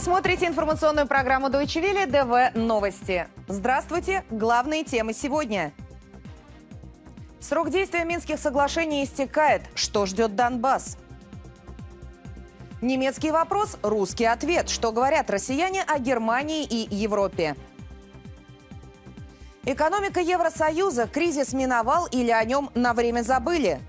смотрите информационную программу Deutsche Welle ДВ Новости. Здравствуйте! Главные темы сегодня. Срок действия Минских соглашений истекает. Что ждет Донбасс? Немецкий вопрос, русский ответ. Что говорят россияне о Германии и Европе? Экономика Евросоюза. Кризис миновал или о нем на время забыли?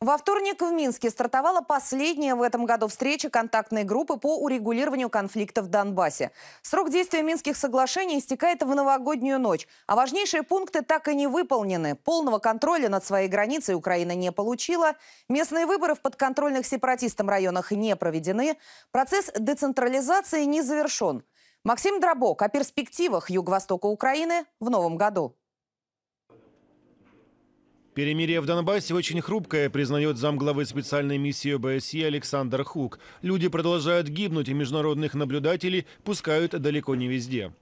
Во вторник в Минске стартовала последняя в этом году встреча контактной группы по урегулированию конфликта в Донбассе. Срок действия Минских соглашений истекает в новогоднюю ночь, а важнейшие пункты так и не выполнены. Полного контроля над своей границей Украина не получила, местные выборы в подконтрольных сепаратистам районах не проведены, процесс децентрализации не завершен. Максим Дробок о перспективах Юго-Востока Украины в новом году. Перемирие в Донбассе очень хрупкое, признает замглавы специальной миссии ОБСЕ Александр Хук. Люди продолжают гибнуть, и международных наблюдателей пускают далеко не везде.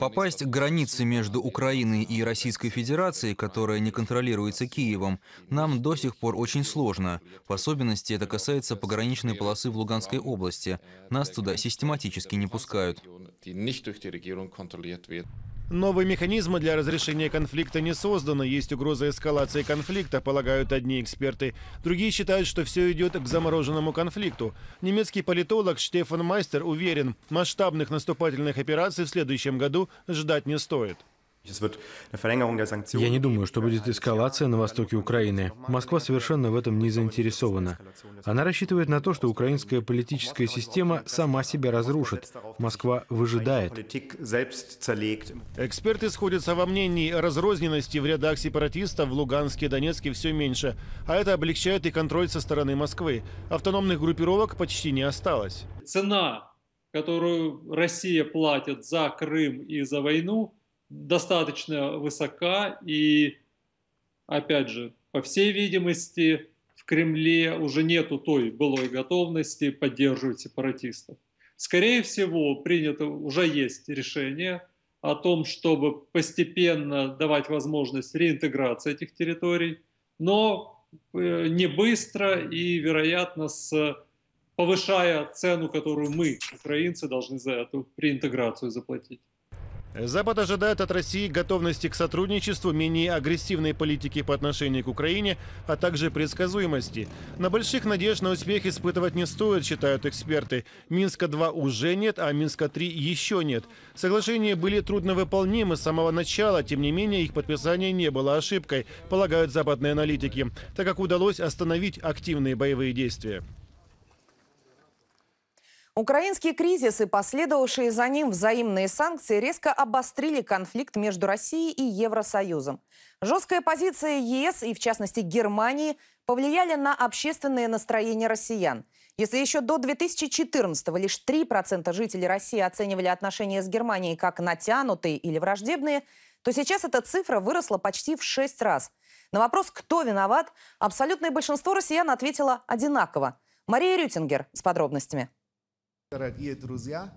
Попасть к границе между Украиной и Российской Федерацией, которая не контролируется Киевом, нам до сих пор очень сложно. В особенности это касается пограничной полосы в Луганской области. Нас туда систематически не пускают. Новые механизмы для разрешения конфликта не созданы, есть угроза эскалации конфликта, полагают одни эксперты. Другие считают, что все идет к замороженному конфликту. Немецкий политолог Штефан Майстер уверен, масштабных наступательных операций в следующем году ждать не стоит. Я не думаю, что будет эскалация на востоке Украины. Москва совершенно в этом не заинтересована. Она рассчитывает на то, что украинская политическая система сама себя разрушит. Москва выжидает. Эксперты сходятся во мнении, разрозненности в рядах сепаратистов в Луганске и Донецке все меньше, а это облегчает и контроль со стороны Москвы. Автономных группировок почти не осталось. Цена, которую Россия платит за Крым и за войну – достаточно высока, и, опять же, по всей видимости, в Кремле уже нету той былой готовности поддерживать сепаратистов. Скорее всего, принято, уже есть решение о том, чтобы постепенно давать возможность реинтеграции этих территорий, но э, не быстро и, вероятно, с повышая цену, которую мы, украинцы, должны за эту реинтеграцию заплатить. Запад ожидает от России готовности к сотрудничеству, менее агрессивной политики по отношению к Украине, а также предсказуемости. На больших надежд на успех испытывать не стоит, считают эксперты. Минска-2 уже нет, а Минска-3 еще нет. Соглашения были трудновыполнимы с самого начала, тем не менее их подписание не было ошибкой, полагают западные аналитики, так как удалось остановить активные боевые действия. Украинский кризис и последовавшие за ним взаимные санкции резко обострили конфликт между Россией и Евросоюзом. Жесткая позиция ЕС и, в частности, Германии повлияли на общественные настроения россиян. Если еще до 2014-го лишь 3% жителей России оценивали отношения с Германией как натянутые или враждебные, то сейчас эта цифра выросла почти в 6 раз. На вопрос, кто виноват, абсолютное большинство россиян ответило одинаково. Мария Рютингер с подробностями. Дорогие друзья,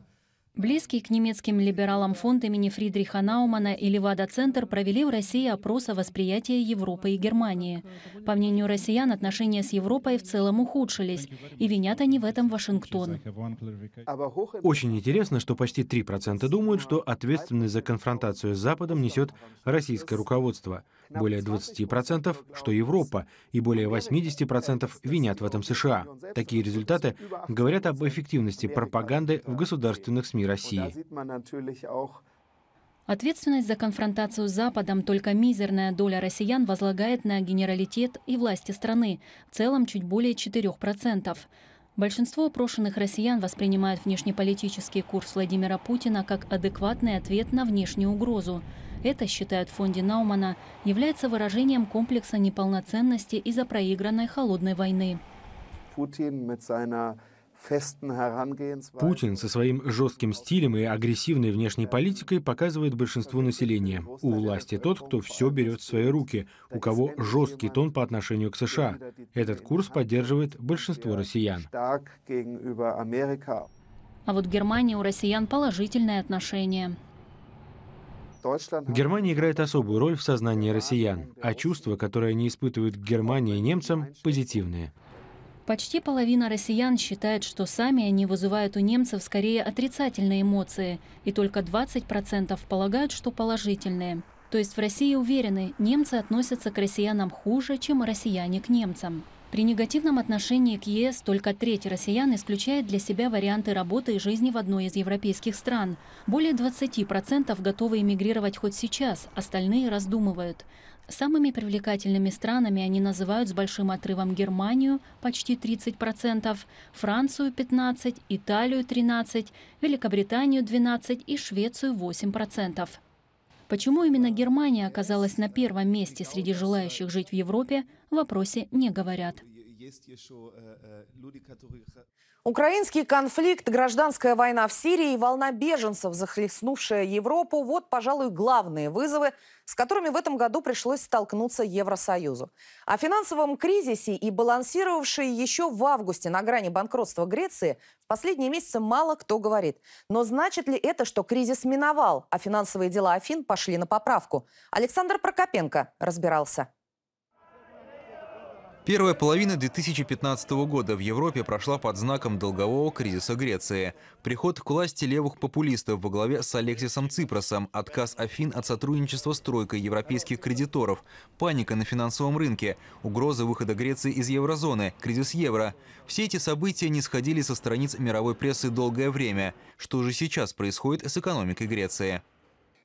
Близкий к немецким либералам фонд имени Фридриха Наумана и Левада-центр провели в России опрос о восприятии Европы и Германии. По мнению россиян, отношения с Европой в целом ухудшились, и винят они в этом Вашингтон. Очень интересно, что почти 3% думают, что ответственность за конфронтацию с Западом несет российское руководство – более 20%, что Европа, и более 80% винят в этом США. Такие результаты говорят об эффективности пропаганды в государственных СМИ России. Ответственность за конфронтацию с Западом только мизерная доля россиян возлагает на генералитет и власти страны, в целом чуть более 4%. Большинство опрошенных россиян воспринимают внешнеполитический курс Владимира Путина как адекватный ответ на внешнюю угрозу. Это, считают в фонде Наумана, является выражением комплекса неполноценности из-за проигранной холодной войны. Путин Путин со своим жестким стилем и агрессивной внешней политикой показывает большинству населения. У власти тот, кто все берет в свои руки, у кого жесткий тон по отношению к США. Этот курс поддерживает большинство россиян. А вот в Германии у россиян положительное отношение. Германия играет особую роль в сознании россиян, а чувства, которые они испытывают к Германии и немцам, позитивные. Почти половина россиян считает, что сами они вызывают у немцев скорее отрицательные эмоции, и только 20% полагают, что положительные. То есть в России уверены, немцы относятся к россиянам хуже, чем россияне к немцам. При негативном отношении к ЕС только треть россиян исключает для себя варианты работы и жизни в одной из европейских стран. Более 20% готовы эмигрировать хоть сейчас, остальные раздумывают. Самыми привлекательными странами они называют с большим отрывом Германию – почти 30%, Францию – 15%, Италию – 13%, Великобританию – 12% и Швецию – 8%. Почему именно Германия оказалась на первом месте среди желающих жить в Европе, в вопросе не говорят. Э, э, Украинский конфликт, гражданская война в Сирии и волна беженцев, захлестнувшая Европу – вот, пожалуй, главные вызовы, с которыми в этом году пришлось столкнуться Евросоюзу. О финансовом кризисе и балансировавшей еще в августе на грани банкротства Греции в последние месяцы мало кто говорит. Но значит ли это, что кризис миновал, а финансовые дела Афин пошли на поправку? Александр Прокопенко разбирался. Первая половина 2015 года в Европе прошла под знаком долгового кризиса Греции. Приход к власти левых популистов во главе с Алексисом Ципросом, отказ Афин от сотрудничества с тройкой европейских кредиторов, паника на финансовом рынке, угроза выхода Греции из еврозоны, кризис евро. Все эти события не сходили со страниц мировой прессы долгое время. Что же сейчас происходит с экономикой Греции?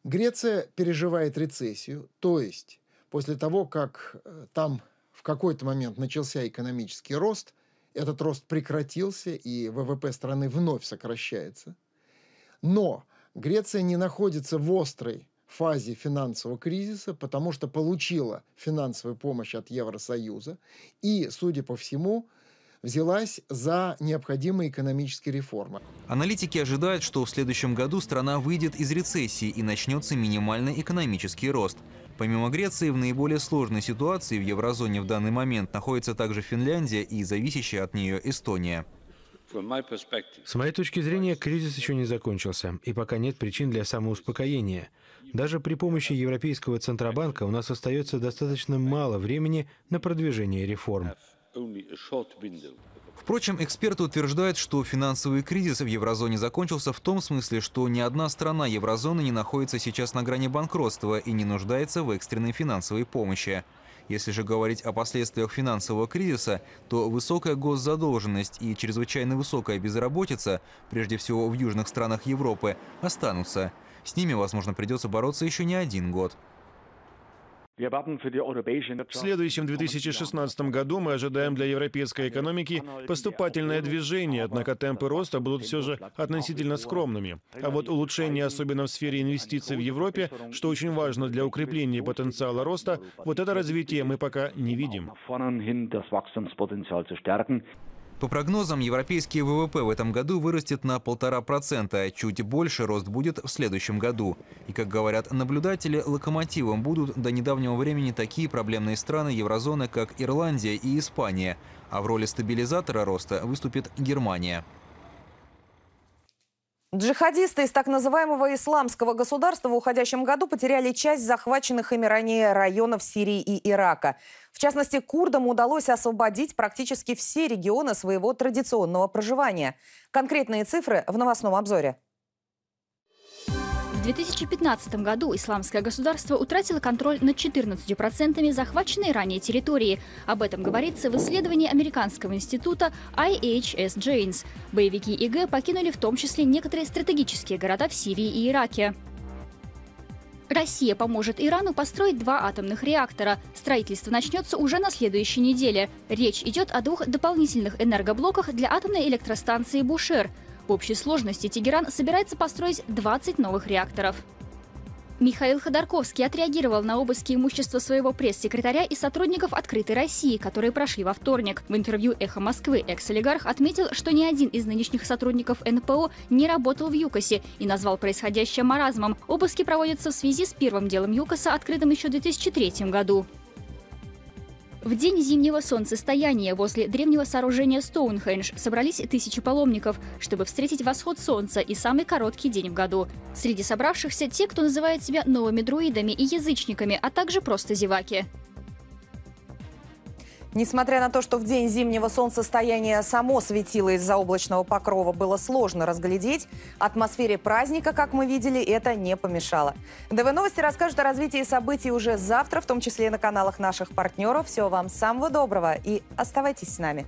Греция переживает рецессию, то есть после того, как э, там какой-то момент начался экономический рост, этот рост прекратился, и ВВП страны вновь сокращается. Но Греция не находится в острой фазе финансового кризиса, потому что получила финансовую помощь от Евросоюза и, судя по всему, взялась за необходимые экономические реформы. Аналитики ожидают, что в следующем году страна выйдет из рецессии и начнется минимальный экономический рост – Помимо Греции, в наиболее сложной ситуации в еврозоне в данный момент находится также Финляндия и зависящая от нее Эстония. С моей точки зрения, кризис еще не закончился, и пока нет причин для самоуспокоения. Даже при помощи Европейского Центробанка у нас остается достаточно мало времени на продвижение реформ. Впрочем, эксперты утверждают, что финансовый кризис в еврозоне закончился в том смысле, что ни одна страна еврозоны не находится сейчас на грани банкротства и не нуждается в экстренной финансовой помощи. Если же говорить о последствиях финансового кризиса, то высокая госзадолженность и чрезвычайно высокая безработица, прежде всего в южных странах Европы, останутся. С ними, возможно, придется бороться еще не один год. В следующем 2016 году мы ожидаем для европейской экономики поступательное движение, однако темпы роста будут все же относительно скромными. А вот улучшение, особенно в сфере инвестиций в Европе, что очень важно для укрепления потенциала роста, вот это развитие мы пока не видим. По прогнозам, европейский ВВП в этом году вырастет на полтора процента, чуть больше рост будет в следующем году. И, как говорят наблюдатели, локомотивом будут до недавнего времени такие проблемные страны еврозоны, как Ирландия и Испания, а в роли стабилизатора роста выступит Германия. Джихадисты из так называемого исламского государства в уходящем году потеряли часть захваченных ими ранее районов Сирии и Ирака. В частности, курдам удалось освободить практически все регионы своего традиционного проживания. Конкретные цифры в новостном обзоре. 2015 году исламское государство утратило контроль над 14% захваченной ранее территории. Об этом говорится в исследовании американского института IHS Janes. Боевики ИГ покинули в том числе некоторые стратегические города в Сирии и Ираке. Россия поможет Ирану построить два атомных реактора. Строительство начнется уже на следующей неделе. Речь идет о двух дополнительных энергоблоках для атомной электростанции «Бушер». В общей сложности Тегеран собирается построить 20 новых реакторов. Михаил Ходорковский отреагировал на обыски имущества своего пресс-секретаря и сотрудников «Открытой России», которые прошли во вторник. В интервью «Эхо Москвы» экс-олигарх отметил, что ни один из нынешних сотрудников НПО не работал в ЮКОСе и назвал происходящее маразмом. Обыски проводятся в связи с первым делом ЮКОСа, открытым еще в 2003 году. В день зимнего солнцестояния возле древнего сооружения Стоунхендж собрались тысячи паломников, чтобы встретить восход солнца и самый короткий день в году. Среди собравшихся те, кто называет себя новыми друидами и язычниками, а также просто зеваки. Несмотря на то, что в день зимнего солнцестояния само светило из-за облачного покрова было сложно разглядеть, атмосфере праздника, как мы видели, это не помешало. ДВ Новости расскажут о развитии событий уже завтра, в том числе и на каналах наших партнеров. Всего вам самого доброго и оставайтесь с нами.